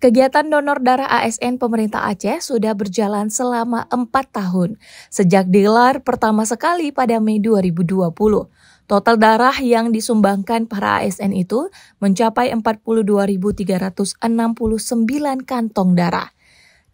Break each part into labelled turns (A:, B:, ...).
A: Kegiatan donor darah ASN pemerintah Aceh sudah berjalan selama 4 tahun, sejak digelar pertama sekali pada Mei 2020. Total darah yang disumbangkan para ASN itu mencapai 42.369 kantong darah.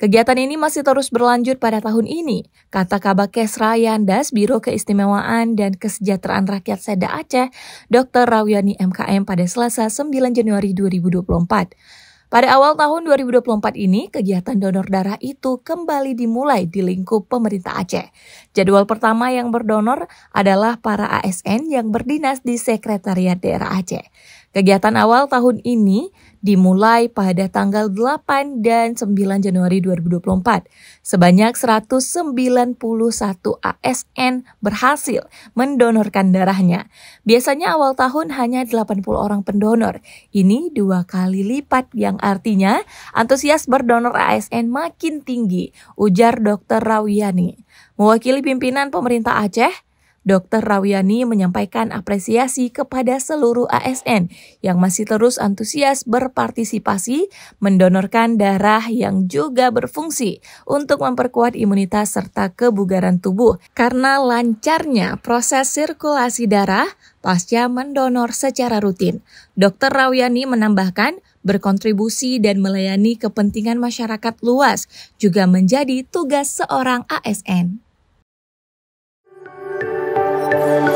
A: Kegiatan ini masih terus berlanjut pada tahun ini, kata Kabakes Rayandas Biro Keistimewaan dan Kesejahteraan Rakyat Seda Aceh, Dr. Rawyani MKM pada Selasa 9 Januari 2024. Pada awal tahun 2024 ini, kegiatan donor darah itu kembali dimulai di lingkup pemerintah Aceh. Jadwal pertama yang berdonor adalah para ASN yang berdinas di Sekretariat Daerah Aceh. Kegiatan awal tahun ini dimulai pada tanggal 8 dan 9 Januari 2024. Sebanyak 191 ASN berhasil mendonorkan darahnya. Biasanya awal tahun hanya 80 orang pendonor. Ini dua kali lipat yang artinya antusias berdonor ASN makin tinggi, ujar Dr. Rawyani, Mewakili pimpinan pemerintah Aceh, Dr. Rawiani menyampaikan apresiasi kepada seluruh ASN yang masih terus antusias berpartisipasi mendonorkan darah yang juga berfungsi untuk memperkuat imunitas serta kebugaran tubuh karena lancarnya proses sirkulasi darah pasca mendonor secara rutin. Dr. Rawiani menambahkan, berkontribusi dan melayani kepentingan masyarakat luas juga menjadi tugas seorang ASN. Thank you.